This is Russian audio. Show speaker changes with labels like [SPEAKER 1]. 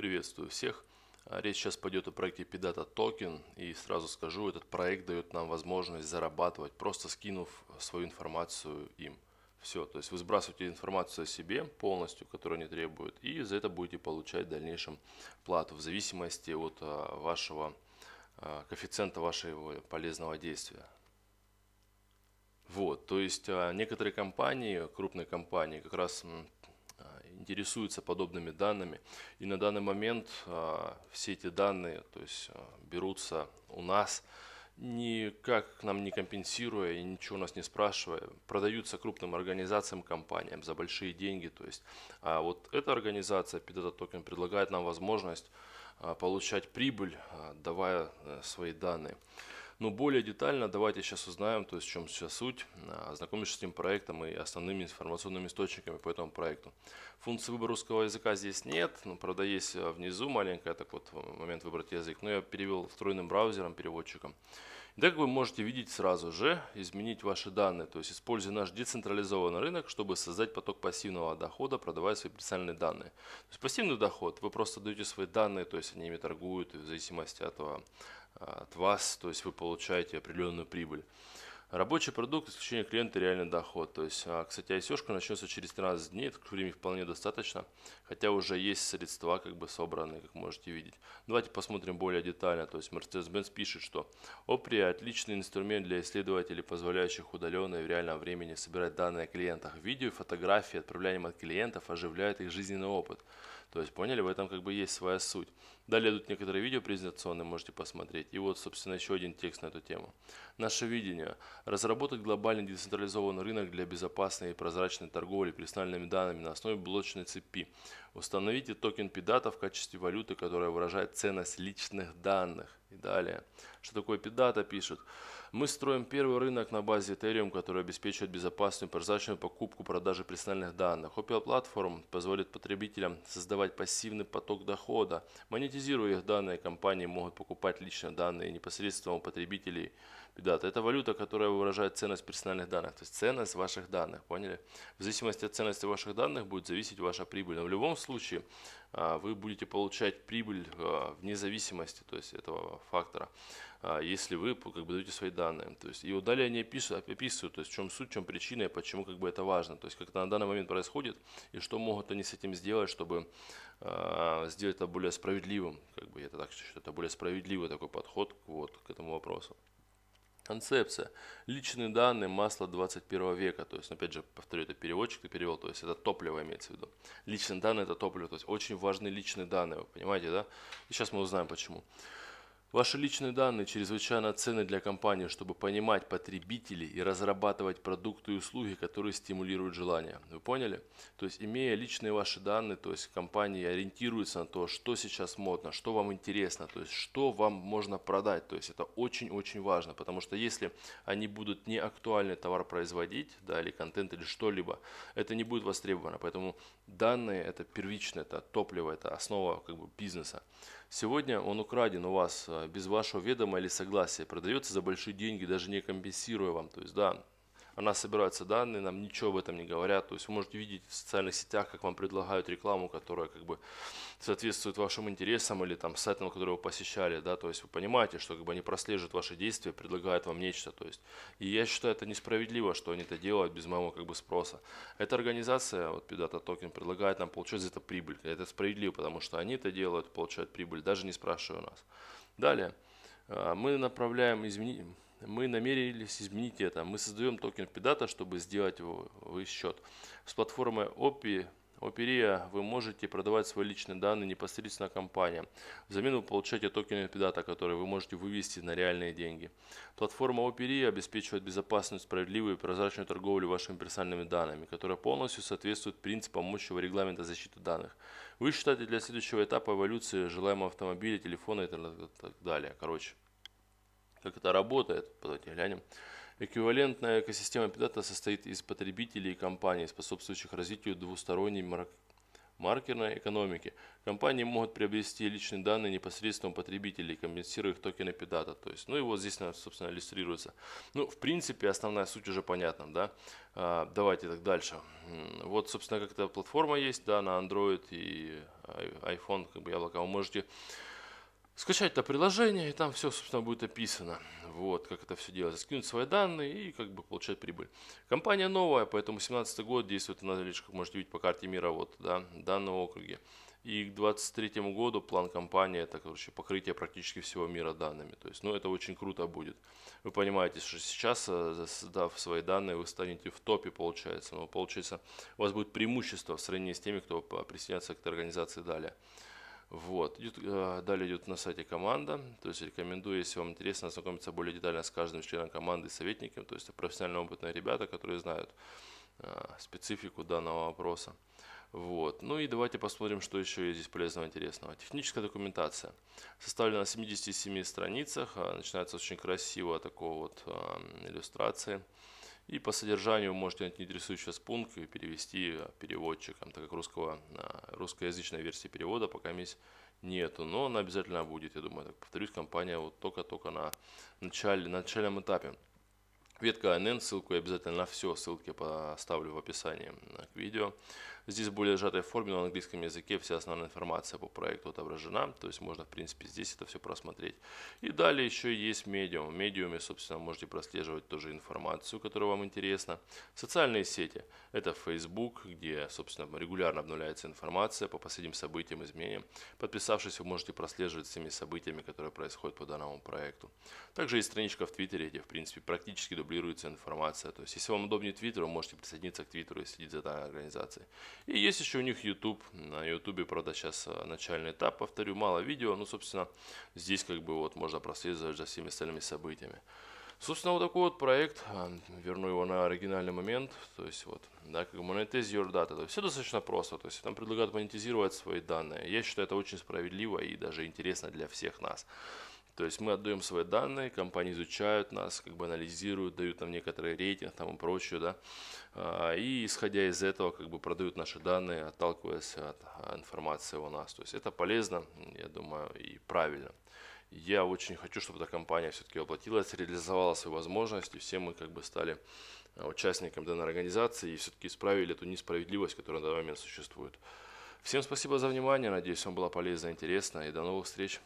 [SPEAKER 1] Приветствую всех. А, речь сейчас пойдет о проекте Pidata Token. И сразу скажу, этот проект дает нам возможность зарабатывать, просто скинув свою информацию им. Все, то есть вы сбрасываете информацию о себе полностью, которую они требуют, и за это будете получать в дальнейшем плату в зависимости от а, вашего а, коэффициента вашего полезного действия. Вот, то есть некоторые компании, крупные компании как раз Интересуются подобными данными. И на данный момент а, все эти данные то есть, а, берутся у нас, никак нам не компенсируя и ничего у нас не спрашивая, продаются крупным организациям, компаниям за большие деньги. То есть, а вот эта организация, Pidata Token, предлагает нам возможность а, получать прибыль, давая э, свои данные. Но ну, более детально давайте сейчас узнаем, то есть в чем сейчас суть, ознакомимся а, с этим проектом и основными информационными источниками по этому проекту. Функции выбора русского языка здесь нет, но, ну, правда есть а, внизу маленькая, так вот, момент выбрать язык, но я перевел встроенным браузером, переводчиком. И так вы можете видеть сразу же, изменить ваши данные, то есть используя наш децентрализованный рынок, чтобы создать поток пассивного дохода, продавая свои персональные данные. То есть пассивный доход, вы просто даете свои данные, то есть они ими торгуют, в зависимости от того. А, от вас, то есть вы получаете определенную прибыль. Рабочий продукт, исключение клиента, реальный доход. То есть, а, кстати, ICO начнется через 13 дней, так времени вполне достаточно, хотя уже есть средства как бы собранные, как можете видеть. Давайте посмотрим более детально. То есть Mercedes-Benz пишет, что OPRI – отличный инструмент для исследователей, позволяющих удаленно и в реальном времени собирать данные о клиентах. Видео и фотографии, отправляемые от клиентов, оживляют их жизненный опыт. То есть, поняли, в этом как бы есть своя суть. Далее идут некоторые видео презентационные, можете посмотреть. И вот, собственно, еще один текст на эту тему. Наше видение. Разработать глобальный децентрализованный рынок для безопасной и прозрачной торговли персональными данными на основе блочной цепи. Установите токен PIDATA в качестве валюты, которая выражает ценность личных данных. И далее. Что такое PIDATA пишут. Мы строим первый рынок на базе Ethereum, который обеспечивает безопасную прозрачную покупку продажи персональных данных. Opel Platform позволит потребителям создавать пассивный поток дохода. Монетизируя их данные, компании могут покупать личные данные непосредственно у потребителей. Дата. Это валюта, которая выражает ценность персональных данных, то есть ценность ваших данных, поняли? В зависимости от ценности ваших данных будет зависеть ваша прибыль. Но в любом случае а, вы будете получать прибыль а, вне зависимости то есть этого фактора. А, если вы как бы даете свои данные. То есть, и вот далее они пишут, описывают, то есть, в чем суть, в чем причина и почему как бы это важно. То есть, как это на данный момент происходит и что могут они с этим сделать, чтобы э, сделать это более справедливым. Как бы я это так считаю, это более справедливый такой подход вот, к этому вопросу. Концепция. Личные данные масла 21 века. То есть, опять же, повторю, это переводчик ты перевел, то есть это топливо имеется в виду. Личные данные это топливо, то есть очень важны личные данные, вы понимаете, да? И сейчас мы узнаем почему. Ваши личные данные чрезвычайно ценны для компании, чтобы понимать потребителей и разрабатывать продукты и услуги, которые стимулируют желание. Вы поняли? То есть, имея личные ваши данные, то есть компания ориентируется на то, что сейчас модно, что вам интересно, то есть, что вам можно продать. То есть, это очень-очень важно, потому что если они будут не актуальный товар производить, да, или контент, или что-либо, это не будет востребовано. Поэтому данные это первичное, это топливо, это основа как бы, бизнеса. Сегодня он украден у вас а, без вашего ведома или согласия, продается за большие деньги, даже не компенсируя вам. То есть, да, она собирается данные, нам ничего об этом не говорят. То есть вы можете видеть в социальных сетях, как вам предлагают рекламу, которая как бы соответствует вашим интересам или там сайтам, которые вы посещали, да, то есть вы понимаете, что как бы они прослеживают ваши действия, предлагают вам нечто, то есть. И я считаю это несправедливо, что они это делают без моего как бы спроса. Эта организация, вот Pedata Token, предлагает нам получать за это прибыль. Это справедливо, потому что они это делают, получают прибыль, даже не спрашивая у нас. Далее. А, мы направляем изменения мы намерились изменить это. Мы создаем токен Pedata, чтобы сделать его в счет. С платформой OPI Оперия вы можете продавать свои личные данные непосредственно компаниям. Взамен вы получаете токены Педата, которые вы можете вывести на реальные деньги. Платформа Оперия обеспечивает безопасную, справедливую и прозрачную торговлю вашими персональными данными, которая полностью соответствует принципам мощного регламента защиты данных. Вы считаете для следующего этапа эволюции желаемого автомобиля, телефона и так далее. Короче, как это работает? Давайте глянем. Эквивалентная экосистема Пидата состоит из потребителей и компаний, способствующих развитию двусторонней марк... маркерной экономики. Компании могут приобрести личные данные непосредственно у потребителей, компенсируя их токены Пидата. То есть, ну и вот здесь, собственно, иллюстрируется. Ну, в принципе, основная суть уже понятна, да. А, давайте так дальше. Вот, собственно, как-то платформа есть, да, на Android а, и iPhone, как бы яблоко. Вы можете скачать это приложение, и там все, собственно, будет описано. Вот, как это все делается. Скинуть свои данные и как бы получать прибыль. Компания новая, поэтому 2017 год действует она лишь, как можете видеть, по карте мира, вот, да, данном округе. И к 2023 году план компании это, короче, покрытие практически всего мира данными. То есть, ну, это очень круто будет. Вы понимаете, что сейчас, э, создав свои данные, вы станете в топе, получается. Но, ну, получается, у вас будет преимущество в сравнении с теми, кто присоединится к этой организации далее. Вот. Э, далее идет на сайте команда. То есть рекомендую, если вам интересно, ознакомиться более детально с каждым членом команды и советником. То есть это профессионально опытные ребята, которые знают э, специфику данного вопроса. Вот. Ну и давайте посмотрим, что еще есть здесь полезного интересного. Техническая документация. Составлена на 77 страницах. А начинается очень красиво такого вот э, иллюстрации. И по содержанию вы можете найти интересующий вас пункт и перевести переводчиком, так как русского, а, русскоязычной версии перевода пока есть нету, но она обязательно будет, я думаю. Так, повторюсь, компания вот только-только на, начале, на начальном этапе. Ветка NN, ссылку я обязательно на все, ссылки поставлю в описании а, к видео. Здесь в более сжатой форме но на английском языке вся основная информация по проекту отображена, то есть можно, в принципе, здесь это все просмотреть. И далее еще есть медиум. В медиуме, собственно, можете прослеживать тоже информацию, которая вам интересна. Социальные сети. Это Facebook, где, собственно, регулярно обновляется информация по последним событиям, изменениям. Подписавшись, вы можете прослеживать всеми событиями, которые происходят по данному проекту. Также есть страничка в Твиттере, где, в принципе, практически дублируется информация. То есть, если вам удобнее Твиттер, вы можете присоединиться к Твиттеру и следить за данной организацией. И есть еще у них YouTube. На YouTube, правда, сейчас э, начальный этап, повторю, мало видео. Ну, собственно, здесь как бы вот можно проследовать за всеми остальными событиями. Собственно, вот такой вот проект, а, верну его на оригинальный момент, то есть вот, да, как monetize your data, то есть все достаточно просто, то есть там предлагают монетизировать свои данные. Я считаю, это очень справедливо и даже интересно для всех нас. То есть мы отдаем свои данные, компании изучают нас, как бы анализируют, дают нам некоторые рейтинг там и прочее, да, а, и исходя из этого как бы продают наши данные, отталкиваясь от а, информации у нас. То есть это полезно, я думаю, и правильно. Я очень хочу, чтобы эта компания все-таки воплотилась, реализовала свои возможности, все мы как бы стали а, участником данной организации и все-таки исправили эту несправедливость, которая на данный момент существует. Всем спасибо за внимание, надеюсь, вам было полезно, интересно и до новых встреч.